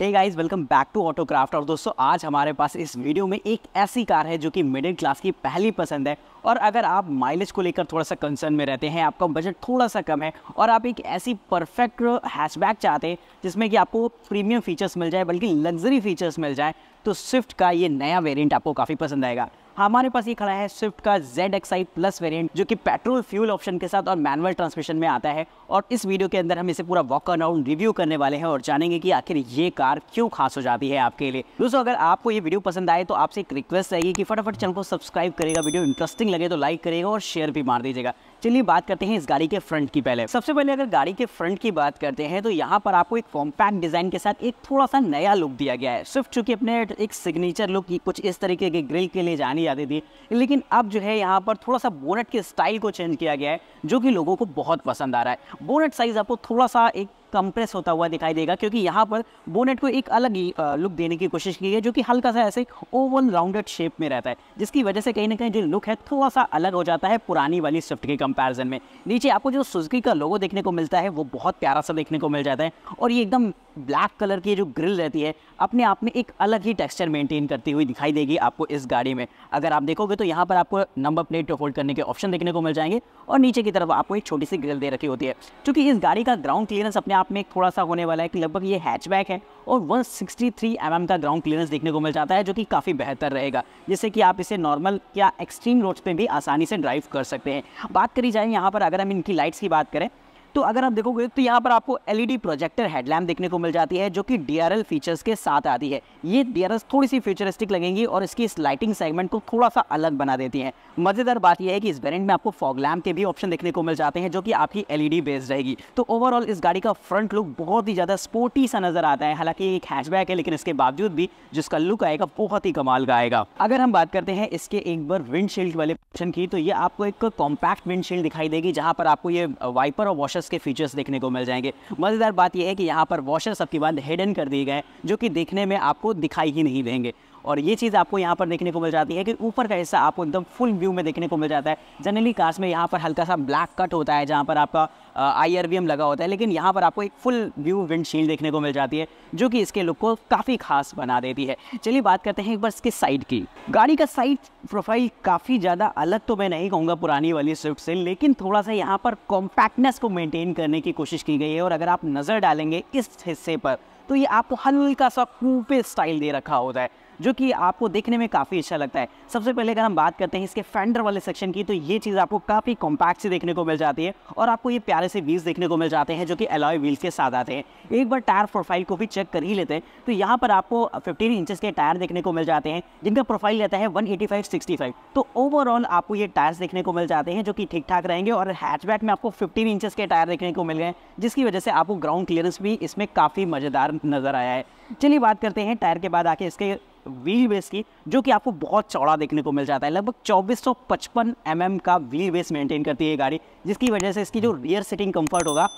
hey guys welcome back to Autocraft और दोस्तों आज हमारे पास इस वीडियो में एक ऐसी कार है जो कि मिडिल क्लास की पहली पसंद है और अगर आप माइलेज को लेकर थोड़ा सा कंसर्न में रहते हैं आपका बजट थोड़ा सा कम है और आप एक ऐसी परफेक्ट हैचबैक चाहते हैं जिसमें कि आपको प्रीमियम फीचर्स मिल जाए बल्कि लग्जरी फीचर्स मिल जाए तो स्विफ्ट का ये नया वेरिएंट आपको काफ़ी पसंद आएगा हमारे पास ये खड़ा है स्विफ्ट का Z X I plus variant जो कि पेट्रोल फ्यूल ऑप्शन के साथ और मैनुअल ट्रांसमिशन में आता है और इस वीडियो के अंदर हम इसे पूरा वॉक अराउंड रिव्यू करने वाले हैं और जानेंगे कि आखिर ये कार क्यों खास हो जाती है आपके लिए दोस्तों अगर आपको ये वीडियो पसंद आए तो आपसे एक रिक्वेस्ट रहेगी कि फटाफट चैनल को सब्सक्राइब करेगा वीडियो इंटरेस्टिंग इंटरेस्टिंग लगे तो लाइक करिएगा और शेयर भी मार दीजिएगा चलिए बात करते हैं इस गाड़ी के फ्रंट की पहले सबसे पहले अगर गाड़ी के फ्रंट की बात करते हैं तो यहाँ पर आपको एक कॉम्पैक्ट डिजाइन के साथ एक थोड़ा सा नया लुक दिया गया है स्विफ्ट चूंकि अपने एक सिग्नेचर लुक की कुछ इस तरीके के ग्रिल के लिए जानी जाती थी लेकिन अब जो है यहाँ पर थोड़ा सा बोनेट के स्टाइल को चेंज किया गया है जो कि लोगों को बहुत पसंद आ रहा है बोनेट साइज आपको थोड़ा सा एक कंप्रेस होता हुआ दिखाई देगा क्योंकि यहाँ पर बोनेट को एक अलग ही लुक देने की कोशिश की है जो कि हल्का सा ऐसे ओवल राउंडेड शेप में रहता है जिसकी वजह से कहीं ना कहीं जो लुक है थोड़ा सा अलग हो जाता है पुरानी वाली स्विफ्ट के कंपैरिजन में नीचे आपको जो सुजुकी का लोगो देखने को मिलता है वो बहुत प्यारा सा देखने को मिल जाता है और ये एकदम ब्लैक कलर की जो ग्रिल रहती है अपने आप में एक अलग ही टेक्सचर मेंटेन करती हुई दिखाई देगी आपको इस गाड़ी में अगर आप देखोगे तो यहाँ पर आपको नंबर प्लेट होल्ड करने के ऑप्शन देखने को मिल जाएंगे और नीचे की तरफ आपको एक छोटी सी ग्रिल दे रखी होती है क्योंकि इस गाड़ी का ग्राउंड क्लियरेंस अपने आप में थोड़ा सा होने वाला है कि लगभग ये हैचबैक है और वन सिक्सटी mm का ग्राउंड क्लियरेंस देखने को मिल जाता है जो कि काफ़ी बेहतर रहेगा जिससे कि आप इसे नॉर्मल या एक्सट्रीम रोड्स पर भी आसानी से ड्राइव कर सकते हैं बात करी जाए यहाँ पर अगर हम इनकी लाइट्स की बात करें तो अगर आप देखोगे तो यहाँ पर आपको एलईडी प्रोजेक्टर हेडलैम्प देखने को मिल जाती है जो कि डीआरएल फीचर्स के साथ आती है ये डीआरएल थोड़ी सी फ्यूचरिस्टिक लगेंगी और इसकी इस लाइटिंग सेगमेंट को थोड़ा सा अलग बना देती है मज़ेदार बात यह है कि इस वेरियंट में आपको फॉग लैम्प के भी ऑप्शन देखने को मिल जाते हैं जो कि आपकी एल बेस्ड e रहेगी तो ओवरऑल इस गाड़ी का फ्रंट लुक बहुत ही ज़्यादा स्पोर्टी सा नजर आता है हालांकि एक हैचबैक है लेकिन इसके बावजूद भी जिसका लुक आएगा बहुत ही कमाल का आएगा अगर हम बात करते हैं इसके एक बार विंडशील्ड वाले ऑप्शन की तो ये आपको एक कॉम्पैक्ट विंडशील्ड दिखाई देगी जहाँ पर आपको ये वाइपर और वॉशर वॉशर्स के फीचर्स देखने को मिल जाएंगे मज़ेदार बात यह है कि यहाँ पर वॉशर्स सबकी बंद हिडन कर दिए गए जो कि देखने में आपको दिखाई ही नहीं देंगे और ये चीज़ आपको यहाँ पर देखने को मिल जाती है कि ऊपर का हिस्सा आपको एकदम फुल व्यू में देखने को मिल जाता है जनरली कार्स में यहाँ पर हल्का सा ब्लैक कट होता है जहाँ पर आपका आई आर लगा होता है लेकिन यहाँ पर आपको एक फुल व्यू विंडशील्ड देखने को मिल जाती है जो कि इसके लुक को काफ़ी खास बना देती है चलिए बात करते हैं एक बार इसके साइड की गाड़ी का साइड प्रोफाइल काफ़ी ज़्यादा अलग तो मैं नहीं कहूँगा पुरानी वाली स्विफ्ट से लेकिन थोड़ा सा यहाँ पर कॉम्पैक्टनेस को मेनटेन करने की कोशिश की गई है और अगर आप नज़र डालेंगे इस हिस्से पर तो ये आपको हल्का सा कूपे स्टाइल दे रखा होता है जो कि आपको देखने में काफ़ी अच्छा लगता है सबसे पहले अगर हम बात करते हैं इसके फेंडर वाले सेक्शन की तो ये चीज़ आपको काफ़ी कॉम्पैक्ट से देखने को मिल जाती है और आपको ये प्यारे से व्हील्स देखने को मिल जाते हैं जो कि एलॉय व्हील्स के साथ आते हैं एक बार टायर प्रोफाइल को भी चेक कर ही लेते हैं तो यहाँ पर आपको फिफ्टीन इंचज़ के टायर देखने को मिल जाते हैं जिनका प्रोफाइल रहता है one eighty five sixty five तो ओवरऑल आपको ये टायर्स देखने को मिल जाते हैं जो कि ठीक ठाक रहेंगे और हैचबैक में आपको फिफ्टीन इंचज़ के टायर देखने को मिल गए जिसकी वजह से आपको ग्राउंड क्लियरेंस भी इसमें काफ़ी मज़ेदार नज़र आया है चलिए बात करते हैं टायर के बाद आके इसके व्हील बेस की जो कि आपको बहुत चौड़ा देखने को मिल जाता है लगभग चौबीस सौ पचपन एम का व्हील बेस मेंटेन करती है ये गाड़ी जिसकी वजह से इसकी जो रियर सीटिंग कंफर्ट होगा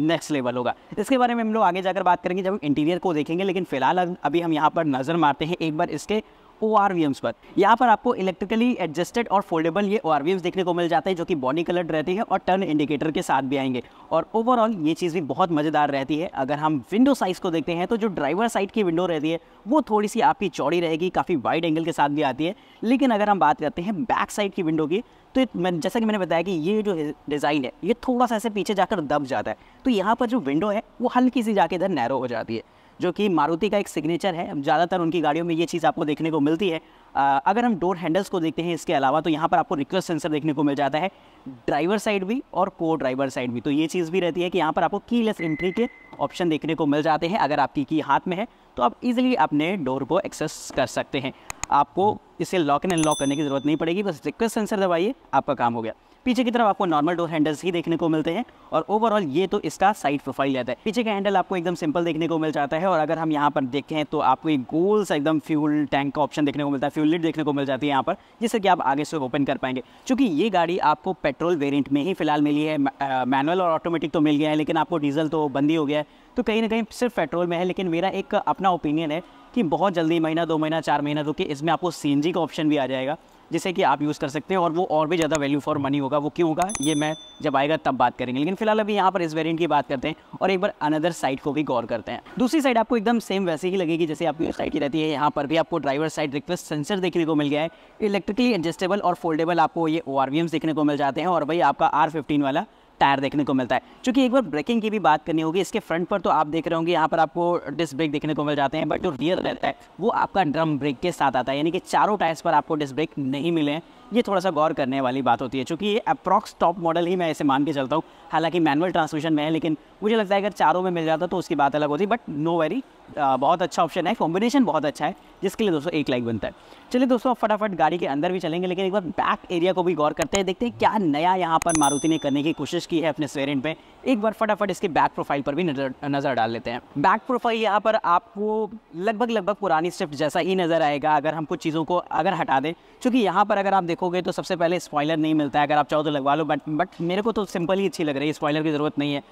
नेक्स्ट लेवल होगा इसके बारे में हम लोग आगे जाकर बात करेंगे जब हम इंटीरियर को देखेंगे लेकिन फिलहाल अभी हम यहाँ पर नज़र मारते हैं एक बार इसके ओ पर यहाँ पर आपको इलेक्ट्रिकली एडजस्टेड और फोल्डेबल ये ओ देखने को मिल जाते हैं जो कि बॉडी कलर्ड रहती है और टर्न इंडिकेटर के साथ भी आएंगे और ओवरऑल ये चीज़ भी बहुत मज़ेदार रहती है अगर हम विंडो साइज़ को देखते हैं तो जो ड्राइवर साइड की विंडो रहती है वो थोड़ी सी आपकी चौड़ी रहेगी काफ़ी वाइड एंगल के साथ भी आती है लेकिन अगर हम बात करते हैं बैक साइड की विंडो की तो मैं जैसा कि मैंने बताया कि ये जो डिज़ाइन है ये थोड़ा सा ऐसे पीछे जाकर दब जाता है तो यहाँ पर जो विंडो है वो हल्की सी जाके इधर नैरो हो जाती है जो कि मारुति का एक सिग्नेचर है ज़्यादातर उनकी गाड़ियों में ये चीज़ आपको देखने को मिलती है आ, अगर हम डोर हैंडल्स को देखते हैं इसके अलावा तो यहाँ पर आपको रिक्वेस्ट सेंसर देखने को मिल जाता है ड्राइवर साइड भी और को ड्राइवर साइड भी तो ये चीज़ भी रहती है कि यहाँ पर आपको की लेस एंट्री के ऑप्शन देखने को मिल जाते हैं अगर आपकी की हाथ में है तो आप इजीली अपने डोर को एक्सेस कर सकते हैं आपको इसे लॉक एंड अनलॉक करने की ज़रूरत नहीं पड़ेगी बस रिक्वेस्ट सेंसर दबाइए आपका काम हो गया पीछे की तरफ आपको नॉर्मल डोर हैंडल्स ही देखने को मिलते हैं और ओवरऑल ये तो इसका साइड प्रोफाइल रहता है पीछे का हैंडल आपको एकदम सिंपल देखने को मिल जाता है और अगर हम यहाँ पर देखें तो आपको एक गोल सा एकदम फ्यूल टैंक का ऑप्शन देखने को मिलता है फ्यूल लिट देखने को मिल जाती है यहाँ पर जिससे कि आप आगे से ओपन कर पाएंगे चूंकि ये गाड़ी आपको पेट्रोल वेरियंट में ही फिलहाल मिली है मैनुअल और ऑटोमेटिक तो मिल गया है लेकिन आपको डीजल तो बंद ही हो गया है तो कहीं ना कहीं सिर्फ पेट्रोल में है लेकिन मेरा एक अपना ओपिनियन है कि बहुत जल्दी महीना दो महीना चार महीना रुके इसमें आपको सी का ऑप्शन भी आ जाएगा जिसे कि आप यूज़ कर सकते हैं और वो और भी ज़्यादा वैल्यू फॉर मनी होगा वो क्यों होगा ये मैं जब आएगा तब बात करेंगे लेकिन फिलहाल अभी यहाँ पर इस वेरियंट की बात करते हैं और एक बार अनदर साइड को भी गौर करते हैं दूसरी साइड आपको एकदम सेम वैसे ही लगेगी जैसे आपकी साइड की रहती है यहाँ पर भी आपको ड्राइवर साइड रिक्वेस्ट सेंसर देखने को मिल गया है इलेक्ट्रिकली एडजस्टेबल और फोल्डेबल आपको ये ओ देखने को मिल जाते हैं और भाई आपका आर वाला टायर देखने को मिलता है चूँकि एक बार ब्रेकिंग की भी बात करनी होगी इसके फ्रंट पर तो आप देख रहे होंगे यहाँ पर आपको डिस्क ब्रेक देखने को मिल जाते हैं बट जो रियर रहता है वो आपका ड्रम ब्रेक के साथ आता है यानी कि चारों टायर्स पर आपको डिस्क ब्रेक नहीं मिले ये थोड़ा सा गौर करने वाली बात होती है चूँकि ये अप्रॉक्स टॉप मॉडल ही मैं ऐसे मान के चलता हूँ हालांकि मैनुअल ट्रांसमिशन में है लेकिन मुझे लगता है अगर चारों में मिल जाता तो उसकी बात अलग होती बट नो वेरी बहुत अच्छा ऑप्शन है कॉम्बिनेशन बहुत अच्छा है जिसके लिए दोस्तों एक लाइक बनता है चलिए दोस्तों फटाफट गाड़ी के अंदर भी चलेंगे लेकिन एक बार बैक एरिया को भी गौर करते हैं देखते हैं क्या नया यहाँ पर मारुति ने करने की कोशिश की है अपने स्वेरेंट पर एक बार फटाफट इसके बैक प्रोफाइल पर भी नज़र नज़र डाल लेते हैं बैक प्रोफाइल यहाँ पर आपको लगभग लगभग पुरानी स्विफ्ट जैसा ही नज़र आएगा अगर हम कुछ चीज़ों को अगर हटा दें चूंकि यहाँ पर अगर आप देखोगे तो सबसे पहले स्पॉयलर नहीं मिलता है अगर आप चाहो तो लगवा लो बट बट मेरे को तो सिंपल ही अच्छी लग रही है स्पॉयलर की ज़रूरत नहीं है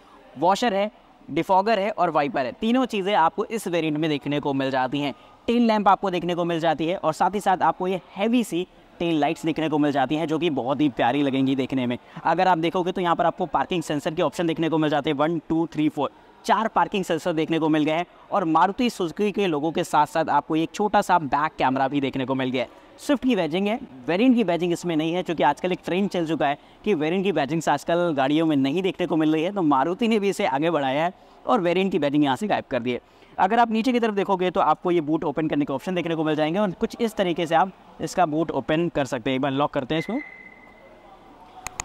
वॉशर है डिफॉगर है और वाइपर है तीनों चीज़ें आपको इस वेरिएंट में देखने को मिल जाती हैं टेल लैंप आपको देखने को मिल जाती है और साथ ही साथ आपको ये हैवी सी टेल लाइट्स देखने को मिल जाती हैं जो कि बहुत ही प्यारी लगेंगी देखने में अगर आप देखोगे तो यहाँ पर आपको पार्किंग सेंसर के ऑप्शन देखने को मिल जाते हैं वन टू थ्री फोर चार पार्किंग सेंसर देखने को मिल गए हैं और मारुति सुजुकी के लोगों के साथ साथ आपको एक छोटा सा बैक कैमरा भी देखने को मिल गया है स्विफ्ट की बैजिंग है वेरिएंट की बैजिंग इसमें नहीं है क्योंकि आजकल एक ट्रेंड चल चुका है कि वेरिएंट की से आजकल गाड़ियों में नहीं देखने को मिल रही है तो मारुति ने भी इसे आगे बढ़ाया है और वेरिएंट की बैजिंग यहाँ से गायब कर दी है अगर आप नीचे की तरफ देखोगे तो आपको ये बूट ओपन करने के ऑप्शन देखने को मिल जाएंगे और कुछ इस तरीके से आप इसका बूट ओपन कर सकते हैं एक बार लॉक करते हैं इसको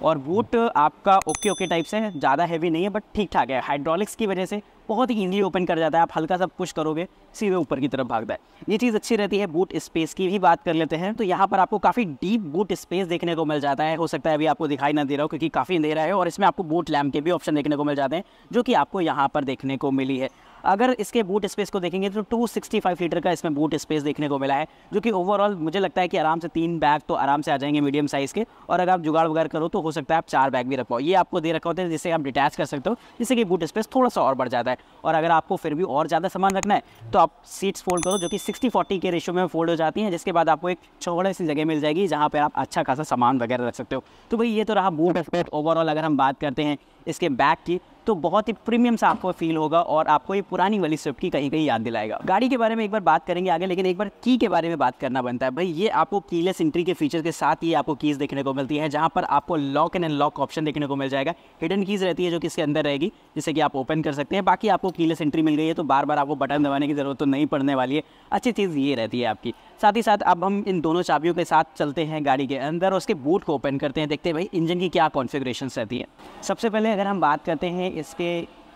और बूट आपका ओके ओके टाइप से है ज़्यादा हैवी नहीं है बट ठीक ठाक है हाइड्रोलिक्स की वजह से बहुत ही ईजिली ओपन कर जाता है आप हल्का सा पुश करोगे सीधे ऊपर की तरफ भागता है ये चीज़ अच्छी रहती है बूट स्पेस की भी बात कर लेते हैं तो यहाँ पर आपको काफ़ी डीप बूट स्पेस देखने को मिल जाता है हो सकता है अभी आपको दिखाई ना दे रहा हो क्योंकि काफ़ी अंधेरा है और इसमें आपको बूट लैम्प के भी ऑप्शन देखने को मिल जाते हैं जो कि आपको यहाँ पर देखने को मिली है अगर इसके बूट स्पेस को देखेंगे तो 265 लीटर का इसमें बूट स्पेस देखने को मिला है जो कि ओवरऑल मुझे लगता है कि आराम से तीन बैग तो आराम से आ जाएंगे मीडियम साइज़ के और अगर आप जुगाड़ वगैरह करो तो हो सकता है आप चार बैग भी रखो ये आपको दे रखा होता है जिससे आप डिटैच कर सकते हो जिससे कि बूट स्पेस थोड़ा सा और बढ़ जाता है और अगर आपको फिर भी और ज़्यादा सामान रखना है तो आप सीट्स फोल्ड करो जो कि सिक्सटी फोर्टी के रेशो में फोल्ड हो जाती हैं जिसके बाद आपको एक छोड़े सी जगह मिल जाएगी जहाँ पर आप अच्छा खासा सामान वगैरह रख सकते हो तो भाई ये तो रहा बूट स्पेस ओवरऑल अगर हम बात करते हैं इसके बैक की तो बहुत ही प्रीमियम सा आपको फील होगा और आपको ये पुरानी वाली स्विफ्ट की कहीं कहीं याद दिलाएगा गाड़ी के बारे में एक बार बात करेंगे आगे लेकिन एक बार की के बारे में बात करना बनता है भाई ये आपको कीलेस इंट्री के फीचर के साथ ही आपको कीज़ देखने को मिलती है जहाँ पर आपको लॉक एंड अनलॉक ऑप्शन देखने को मिल जाएगा हिडन कीज़ रहती है जो कि इसके अंदर रहेगी जिससे कि आप ओपन कर सकते हैं बाकी आपको कीलेस एंट्री मिल गई है तो बार बार आपको बटन दबाने की ज़रूरत तो नहीं पड़ने वाली है अच्छी चीज़ ये रहती है आपकी साथ ही साथ अब हम इन दोनों चाबियों के साथ चलते हैं गाड़ी के अंदर और उसके बूट को ओपन करते हैं देखते हैं भाई इंजन की क्या कॉन्फिग्रेशन रहती है सबसे पहले अगर हम बात करते हैं इसके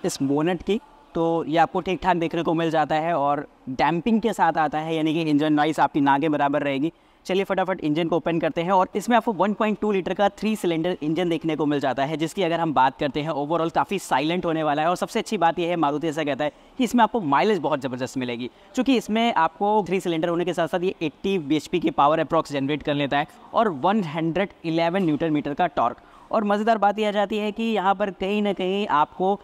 इस बोनट की तो ये आपको ठीक ठाक देखने को मिल जाता है और डैम्पिंग के साथ आता है यानी कि इंजन नॉइस आपकी नागे बराबर रहेगी चलिए फटाफट इंजन को ओपन करते हैं और इसमें आपको 1.2 लीटर का थ्री सिलेंडर इंजन देखने को मिल जाता है जिसकी अगर हम बात करते हैं ओवरऑल काफ़ी साइलेंट होने वाला है और सबसे अच्छी बात यह है मारुति ऐसा कहता है कि इसमें आपको माइलेज बहुत ज़बरदस्त मिलेगी क्योंकि इसमें आपको थ्री सिलेंडर होने के साथ साथ ये एट्टी बी की पावर अप्रॉक्स जनरेट कर लेता है और वन न्यूटन मीटर का टॉर्क और मज़ेदार बात यह आ जाती है कि यहाँ पर कहीं ना कहीं आपको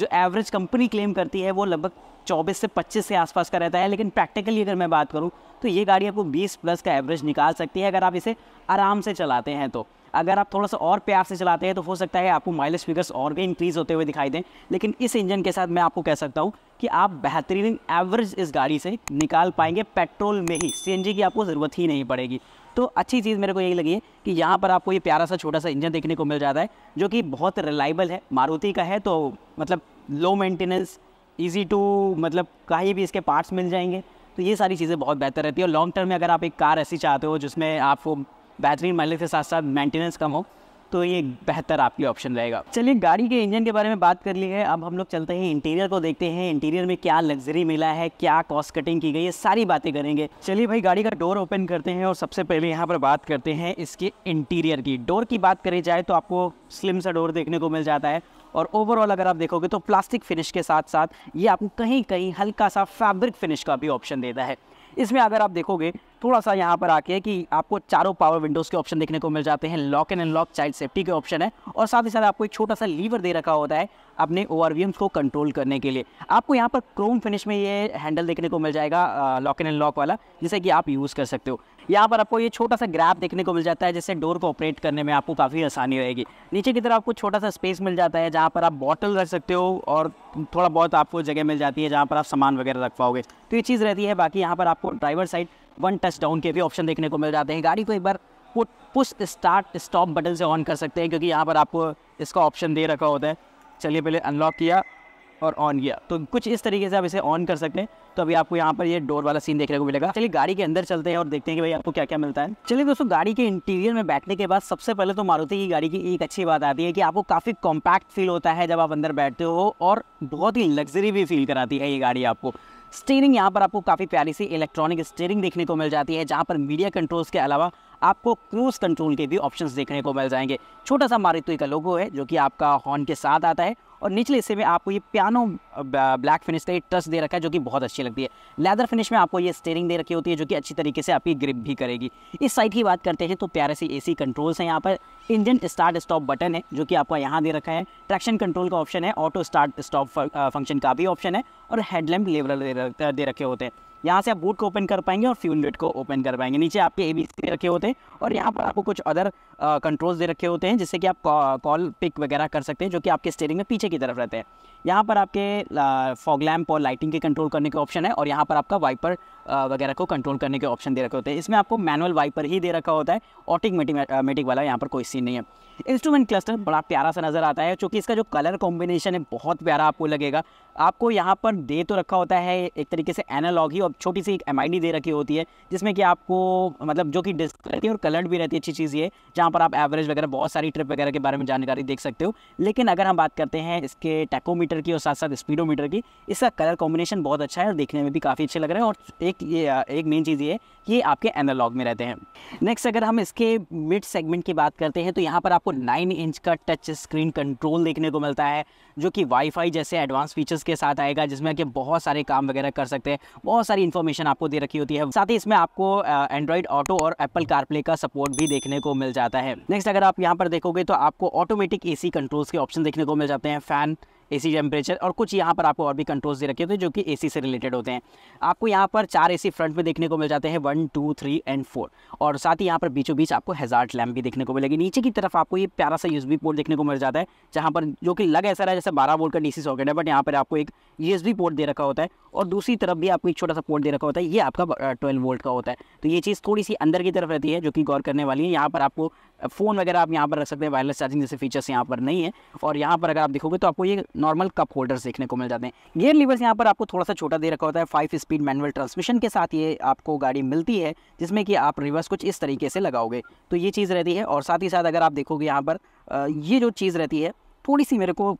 जो एवरेज कंपनी क्लेम करती है वो लगभग चौबीस से पच्चीस के आसपास का रहता है लेकिन प्रैक्टिकली अगर मैं बात करूँ तो ये गाड़ी आपको बीस प्लस का एवरेज निकाल सकती है अगर आप इसे आराम से चलाते हैं तो अगर आप थोड़ा सा और प्यार से चलाते हैं तो हो सकता है आपको माइलेज फिगर्स और भी इंक्रीज़ होते हुए दिखाई दें लेकिन इस इंजन के साथ मैं आपको कह सकता हूँ कि आप बेहतरीन एवरेज इस गाड़ी से निकाल पाएंगे पेट्रोल में ही सी की आपको ज़रूरत ही नहीं पड़ेगी तो अच्छी चीज़ मेरे को यही लगी है कि यहाँ पर आपको ये प्यारा सा छोटा सा इंजन देखने को मिल जाता है जो कि बहुत रिलायबल है मारुति का है तो मतलब लो मेंटेनेंस ईजी टू मतलब कहीं भी इसके पार्ट्स मिल जाएंगे तो ये सारी चीज़ें बहुत बेहतर रहती है और लॉन्ग टर्म में अगर आप एक कार ऐसी चाहते हो जिसमें आपको बेहतरीन माइलेज के साथ साथ मेंटेनेंस कम हो तो ये बेहतर आपके ऑप्शन रहेगा चलिए गाड़ी के इंजन के बारे में बात कर ली है अब हम लोग चलते हैं इंटीरियर को देखते हैं इंटीरियर में क्या लग्जरी मिला है क्या कॉस्ट कटिंग की गई है सारी बातें करेंगे चलिए भाई गाड़ी का डोर ओपन करते हैं और सबसे पहले यहाँ पर बात करते हैं इसके इंटीरियर की डोर की बात करी जाए तो आपको स्लिम सा डोर देखने को मिल जाता है और ओवरऑल अगर आप देखोगे तो प्लास्टिक फिनिश के साथ साथ ये आपको कहीं कहीं हल्का सा फैब्रिक फिनिश का भी ऑप्शन देता है इसमें अगर आप देखोगे थोड़ा सा यहाँ पर आके कि आपको चारों पावर विंडोज़ के ऑप्शन देखने को मिल जाते हैं lock and unlock child safety के ऑप्शन है और साथ ही साथ आपको एक छोटा सा लीवर दे रखा होता है अपने ओ को कंट्रोल करने के लिए आपको यहाँ पर क्रोम फिनिश में ये हैंडल देखने को मिल जाएगा लॉक एंड अनलॉक वाला जिसे कि आप यूज़ कर सकते हो यहाँ पर आपको ये छोटा सा ग्रैप देखने को मिल जाता है जिससे डोर को ऑपरेट करने में आपको काफ़ी आसानी रहेगी नीचे की तरफ आपको छोटा सा स्पेस मिल जाता है जहाँ पर आप बॉटल रख सकते हो और थोड़ा बहुत आपको जगह मिल जाती है जहाँ पर आप सामान वगैरह रख पाओगे तो ये चीज़ रहती है बाकी यहाँ पर आपको driver side one touch down के भी ऑप्शन देखने को मिल जाते हैं गाड़ी को एक बार वो पुश स्टार्ट स्टॉप बटन से ऑन कर सकते हैं क्योंकि यहाँ पर आपको इसका ऑप्शन दे रखा होता है चलिए पहले अनलॉक किया और ऑन किया तो कुछ इस तरीके से आप इसे ऑन कर सकते हैं तो अभी आपको यहाँ पर ये डोर वाला सीन देखने को मिलेगा चलिए गाड़ी के अंदर चलते हैं और देखते हैं कि भाई आपको क्या क्या मिलता है चलिए दोस्तों गाड़ी के इंटीरियर में बैठने के बाद सबसे पहले तो मारुति की गाड़ी की एक अच्छी बात आती है कि आपको काफ़ी कॉम्पैक्ट फील होता है जब आप अंदर बैठते हो और बहुत ही लग्जरी भी फील कराती है ये गाड़ी आपको स्टीयरिंग यहाँ पर आपको काफ़ी प्यारी सी इलेक्ट्रॉनिक स्टीयरिंग देखने को मिल जाती है जहाँ पर मीडिया कंट्रोल्स के अलावा आपको क्रूज कंट्रोल के भी ऑप्शंस देखने को मिल जाएंगे छोटा सा मारुति का लोगो है जो कि आपका हॉर्न के साथ आता है और निचले हिस्से में आपको ये पियानो ब्लैक फिनिश का ये टच दे रखा है जो कि बहुत अच्छी लगती है लेदर फिनिश में आपको ये स्टेयरिंग दे रखी होती है जो कि अच्छी तरीके से आपकी ग्रिप भी करेगी इस साइड की बात करते हैं तो प्यारे से सी कंट्रोल्स हैं यहाँ पर इंजन स्टार्ट स्टॉप बटन है जो कि आपको यहाँ दे रखा है ट्रैक्शन कंट्रोल का ऑप्शन है ऑटो स्टार्ट स्टॉप फंक्शन का भी ऑप्शन है और हेडलैम्प लेवल दे रखे होते हैं यहाँ से आप बूट को ओपन कर पाएंगे और फ्यूल वेट को ओपन कर पाएंगे नीचे आपके ए बी सी रखे होते हैं और यहाँ पर आपको कुछ अदर कंट्रोल्स दे रखे होते हैं जिससे कि आप कॉल पिक वगैरह कर सकते हैं जो कि आपके स्टेयरिंग में पीछे की तरफ रहते हैं यहाँ पर आपके फॉग लैम्प और लाइटिंग के कंट्रोल करने के ऑप्शन है और यहाँ पर आपका वाइपर वगैरह को कंट्रोल करने के ऑप्शन दे रखे होते हैं इसमें आपको मैनुअल वाइपर ही दे रखा होता है मेटिक वाला यहाँ पर कोई सीन नहीं है इंस्ट्रूमेंट क्लस्टर बड़ा प्यारा सा नज़र आता है चूँकि इसका जो कलर कॉम्बिनेशन है बहुत प्यारा आपको लगेगा आपको यहाँ पर दे तो रखा होता है एक तरीके से एनालॉग ही और छोटी सी एक एम दे रखी होती है जिसमें कि आपको मतलब जो कि डिस्क रहती है और कलर्ड भी रहती है अच्छी चीज़ ये जहाँ पर आप एवरेज वगैरह बहुत सारी ट्रिप वगैरह के बारे में जानकारी देख सकते हो लेकिन अगर हम बात करते हैं इसके टैकोमीटर की और साथ साथ स्पीडोमीटर की इसका कलर कॉम्बिनेशन बहुत अच्छा है और देखने में भी काफ़ी अच्छे लग रहे हैं और एक एक ये एक मेन चीज़ ये है कि आपके एनालॉग में रहते हैं नेक्स्ट अगर हम इसके मिड सेगमेंट की बात करते हैं तो यहाँ पर आपको 9 इंच का टच स्क्रीन कंट्रोल देखने को मिलता है जो कि वाईफाई जैसे एडवांस फीचर्स के साथ आएगा जिसमें कि बहुत सारे काम वगैरह कर सकते हैं बहुत सारी इन्फॉर्मेशन आपको दे रखी होती है साथ ही इसमें आपको एंड्रॉयड ऑटो और एप्पल कारप्ले का सपोर्ट भी देखने को मिल जाता है नेक्स्ट अगर आप यहाँ पर देखोगे तो आपको ऑटोमेटिक ए कंट्रोल्स के ऑप्शन देखने को मिल जाते हैं फैन सी टेम्परेचर और कुछ यहाँ पर आपको और भी कंट्रोल्स दे रखे होते हैं जो कि ए से रिलेटेड होते हैं आपको यहाँ पर चार ए फ्रंट में देखने को मिल जाते हैं one two three and four और साथ ही यहाँ पर बीचों बीच आपको हेजार्ट लैम्प भी देखने को मिलेगी नीचे की तरफ आपको ये प्यारा सा यूज पोर्ट देखने को मिल जाता है जहाँ पर जो कि लग ऐसा रहा है जैसे बारह वोल्ट का डीसी सी है बट यहाँ पर आपको एक यूएसबी पोर्ट दे रखा होता है और दूसरी तरफ भी आपको एक छोटा सा पोर्ट दे रखा होता है ये आपका ट्वेल्व वोल्ट का होता है तो ये चीज़ थोड़ी सी अंदर की तरफ रहती है जो कि गौर करने वाली है यहाँ पर आपको फ़ोन वगैरह आप यहाँ पर रख सकते हैं वायरलेस चार्जिंग जैसे फीचर्स यहाँ पर नहीं है और यहाँ पर अगर आप देखोगे तो आपको ये नॉर्मल कप होल्डर्स देखने को मिल जाते हैं गियर लीवर्स यहाँ पर आपको थोड़ा सा छोटा दे रखा होता है फाइव स्पीड मैनुअल ट्रांसमिशन के साथ ये आपको गाड़ी मिलती है जिसमें कि आप रिवर्स कुछ इस तरीके से लगाओगे तो ये चीज़ रहती है और साथ ही साथ अगर आप देखोगे यहाँ पर ये जो चीज़ रहती है थोड़ी सी मेरे को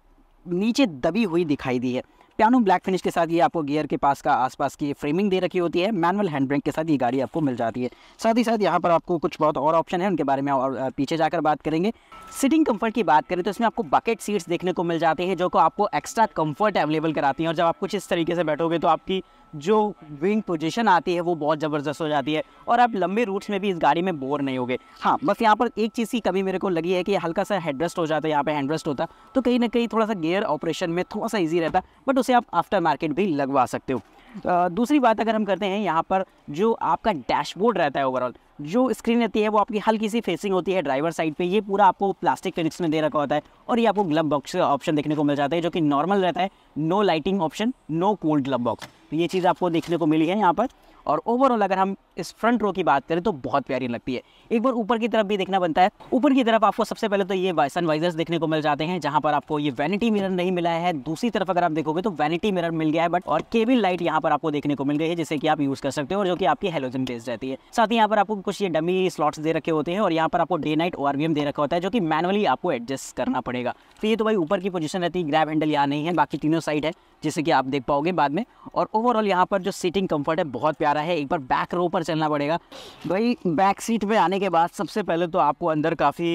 नीचे दबी हुई दिखाई दी है प्यानो ब्लैक फिनिश के साथ ये आपको गियर के पास का आसपास की फ्रेमिंग दे रखी होती है मैनुअल हैंड ब्रेक के साथ ये गाड़ी आपको मिल जाती है साथ ही साथ यहाँ पर आपको कुछ बहुत और ऑप्शन है उनके बारे में और पीछे जाकर बात करेंगे सिटिंग कंफर्ट की बात करें तो इसमें आपको बकेट सीट्स देखने को मिल जाते हैं जो को आपको एक्स्ट्रा कंफर्ट अवेलेबल कराती हैं और जब आप कुछ इस तरीके से बैठोगे तो आपकी जो विंग पोजीशन आती है वो बहुत ज़बरदस्त हो जाती है और आप लंबे रूट्स में भी इस गाड़ी में बोर नहीं होगे हाँ बस यहाँ पर एक चीज़ की कमी मेरे को लगी है कि हल्का सा हेडरेस्ट हो जाता है यहाँ पे हैंडरेस्ट होता तो कहीं ना कहीं थोड़ा सा गियर ऑपरेशन में थोड़ा सा ईजी रहता बट उसे आप आफ्टर मार्केट भी लगवा सकते हो दूसरी बात अगर हम करते हैं यहाँ पर जो आपका डैशबोर्ड रहता है ओवरऑल जो स्क्रीन रहती है वो आपकी हल्की सी फेसिंग होती है ड्राइवर साइड पे ये पूरा आपको प्लास्टिक फिनिक्स में दे रखा होता है और ये आपको ग्लब बॉक्स का ऑप्शन देखने को मिल जाता है जो कि नॉर्मल रहता है no lighting option no cold glove box तो ये चीज़ आपको देखने को मिली है यहाँ पर और ओवरऑल अगर हम इस फ्रंट रो की बात करें तो बहुत प्यारी लगती है एक बार ऊपर की तरफ भी देखना बनता है ऊपर की तरफ आपको सबसे पहले तो ये सनवाइजर्स देखने को मिल जाते हैं जहाँ पर आपको ये वैनिटी मिरर नहीं मिला है दूसरी तरफ अगर आप देखोगे तो वैनिटी मिरर मिल गया है बट और केबिल लाइट यहाँ पर आपको देखने को मिल गई है जिसे कि आप यूज़ कर सकते हो और जो कि आपकी हेलोजन बेस्ड रहती है साथ ही यहाँ पर आपको कुछ ये डमी स्लॉट्स दे रखे होते हैं और यहाँ पर आपको डे नाइट ओ दे रखा होता है जो कि मैनुअली आपको एडजस्ट करना पड़ेगा तो ये तो भाई ऊपर की पोजीशन रहती है ग्रैब हैंडल यहाँ नहीं है बाकी तीनों साइड है जैसे कि आप देख पाओगे बाद में और ओवरऑल यहाँ पर जो सीटिंग कम्फर्ट है बहुत प्यारा है एक बार बैक रो पर चलना पड़ेगा भाई बैक सीट में आने के बाद सबसे पहले तो आपको अंदर काफ़ी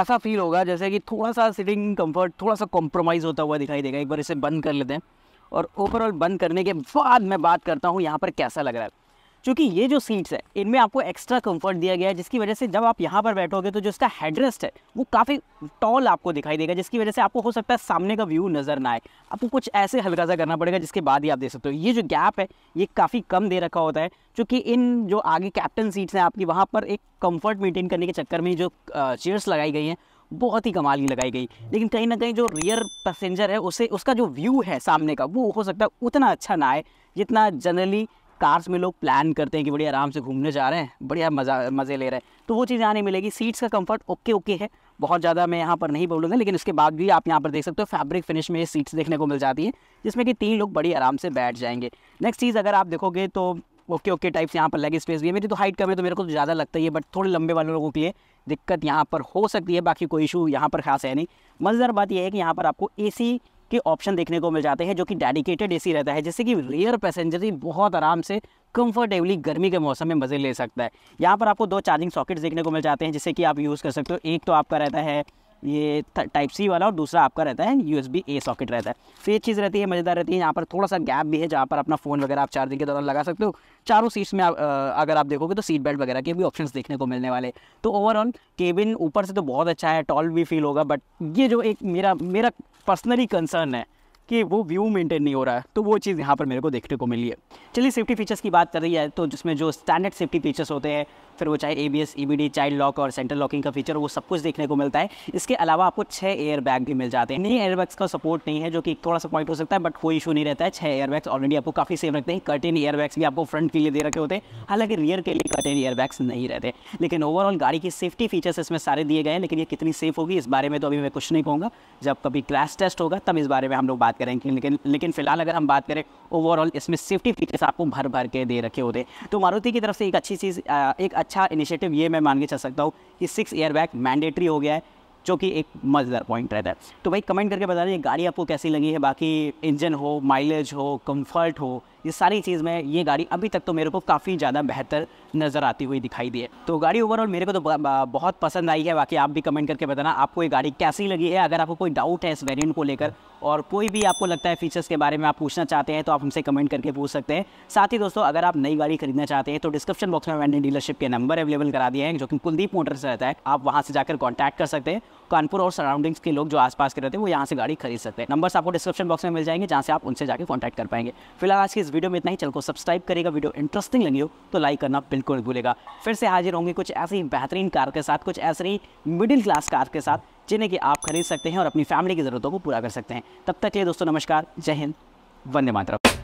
ऐसा फील होगा जैसे कि थोड़ा सा सीटिंग कम्फर्ट थोड़ा सा कॉम्प्रोमाइज़ होता हुआ दिखाई देगा एक बार इसे बंद कर लेते हैं और ओवरऑल बंद करने के बाद मैं बात करता हूँ यहाँ पर कैसा लग रहा है क्योंकि ये जो सीट्स है इनमें आपको एक्स्ट्रा कंफर्ट दिया गया है जिसकी वजह से जब आप यहाँ पर बैठोगे तो जो इसका हेडरेस्ट है वो काफ़ी टॉल आपको दिखाई देगा जिसकी वजह से आपको हो सकता है सामने का व्यू नज़र ना आए आपको कुछ ऐसे हल्का सा करना पड़ेगा जिसके बाद ही आप देख सकते हो ये जो गैप है ये काफ़ी कम दे रखा होता है चूँकि इन जो आगे कैप्टन सीट्स हैं आपकी वहाँ पर एक कम्फर्ट मेंटेन करने के चक्कर में जो चेयर्स लगाई गई हैं बहुत ही कमाल की लगाई गई लेकिन कहीं ना कहीं जो रियर पैसेंजर है उसे उसका जो व्यू है सामने का वो हो सकता है उतना अच्छा ना आए जितना जनरली कार्स में लोग प्लान करते हैं कि बढ़िया आराम से घूमने जा रहे हैं बढ़िया मज़ा मज़े ले रहे हैं तो वो चीज़ यहाँ नहीं मिलेगी सीट्स का कंफर्ट ओके ओके है बहुत ज़्यादा मैं यहाँ पर नहीं बोलूँगा लेकिन उसके बाद भी आप यहाँ पर देख सकते हो फैब्रिक फिनिश में ये सीट्स देखने को मिल जाती है जिसमें कि तीन लोग बड़ी आराम से बैठ जाएंगे नेक्स्ट चीज़ अगर आप देखोगे तो ओके ओके टाइप्स यहाँ पर लेग स्पेस भी है मेरी तो हाइट कम है तो मेरे को तो ज़्यादा लगता ही है बट थोड़े लंबे वाले लोगों के लिए दिक्कत यहाँ पर हो सकती है बाकी कोई इशू यहाँ पर खास है नहीं मज़ेदार बात यह है कि यहाँ पर आपको ए के ऑप्शन देखने को मिल जाते हैं जो कि डेडिकेटेड एसी रहता है जैसे कि रेयर पैसेंजर ही बहुत आराम से कंफर्टेबली गर्मी के मौसम में मज़े ले सकता है यहाँ पर आपको दो चार्जिंग सॉकेट्स देखने को मिल जाते हैं जिससे कि आप यूज़ कर सकते हो एक तो आपका रहता है ये टाइप सी वाला और दूसरा आपका रहता है यू ए सॉकेट रहता है तो ये चीज़ रहती है मज़ेदार रहती है यहाँ पर थोड़ा सा गैप भी है जहाँ पर अपना फ़ोन वगैरह आप चार्जिंग के दौरान लगा सकते हो चारों सीट्स में आ, अगर आप देखोगे तो सीट बेल्ट वगैरह के भी ऑप्शंस देखने को मिलने वाले तो ओवरऑल केबिन ऊपर से तो बहुत अच्छा है टॉल भी फील होगा बट ये जो एक मेरा मेरा पर्सनली कंसर्न है कि वो व्यू मेंटेन नहीं हो रहा है तो वो चीज़ यहाँ पर मेरे को देखने को मिली है चलिए सेफ्टी फीचर्स की बात कर रही है तो जिसमें जो स्टैंडर्ड सेफ्टी फीचर्स होते हैं फिर वो चाहे A B S E B D child lock और सेंटर लॉकिंग का फीचर वो सब कुछ देखने को मिलता है इसके अलावा आपको छह एयर बैग भी मिल जाते हैं नई एयर बैग्स का सपोर्ट नहीं है जो कि थोड़ा सा पॉइंट हो सकता है बट कोई इशू नहीं रहता है छह एयर बैग्स ऑलरेडी आपको काफ़ी सेफ रखते हैं कर्टेन एयर बैग्स भी आपको फ्रंट के लिए दे रखे होते हैं हालांकि रियर के लिए कर्टेन एयर बैग्स नहीं रहते लेकिन ओवरऑल गाड़ी की सेफ्टी फीचर्स इसमें सारे दिए गए हैं लेकिन ये कितनी सेफ होगी इस बारे में तो अभी मैं कुछ नहीं कहूँगा जब कभी क्रैश टेस्ट होगा तब इस बारे में हम लोग बात करेंगे लेकिन लेकिन फिलहाल अगर हम बात करें ओवरऑल इसमें सेफ्टी फीचर्स आपको भर भर के दे रखे होते हैं तो मारुति की तरफ से एक अच्छी चीज़ एक अच्छा इनिशिएटिव ये मैं मान के चल सकता हूँ कि सिक्स ईयर बैक मैंडेटरी हो गया है जो कि एक मज़ेदार पॉइंट रहता है तो भाई कमेंट करके बता दें गाड़ी आपको कैसी लगी है बाकी इंजन हो माइलेज हो कंफर्ट हो ये सारी चीज़ में ये गाड़ी अभी तक तो मेरे को काफ़ी ज़्यादा बेहतर नज़र आती हुई दिखाई दी है तो गाड़ी ओवरऑल मेरे को तो बहुत पसंद आई है बाकी आप भी कमेंट करके बताना आपको ये गाड़ी कैसी लगी है अगर आपको कोई डाउट है इस वेरियंट को लेकर और कोई भी आपको लगता है फीचर्स के बारे में आप पूछना चाहते हैं तो आप हमसे कमेंट करके पूछ सकते हैं साथ ही दोस्तों अगर आप नई गाड़ी खरीदना चाहते हैं तो डिस्क्रिप्शन बॉक्स में मैंने डीलरशिप के नंबर अवेलेबल करा दिए हैं जो कि कुलदीप मोटर से रहता है आप वहाँ से जाकर कॉन्टैक्ट कर सकते हैं कानपुर और सराउंडिंग्स के लोग जो आसपास के रहते हैं वो यहाँ से गाड़ी खरीद सकते हैं नंबर्स आपको डिस्क्रिप्शन बॉक्स में मिल जाएंगे जहाँ से आप उनसे जाकर कॉन्टैक्ट कर पाएंगे फिलहाल आज की इस वीडियो में इतना ही चल को सब्सक्राइब करेगा वीडियो इंटरेस्टिंग लगी हो तो लाइक करना बिल्कुल भूलेगा फिर से हाजिर होंगे कुछ ऐसी बेहतरीन कार के साथ कुछ ऐसी मिडिल क्लास कार के साथ जिन्हें कि आप खरीद सकते हैं और अपनी फैमिली की ज़रूरतों को पूरा कर सकते हैं तब तक के लिए दोस्तों नमस्कार जय हिंद वंदे मातरम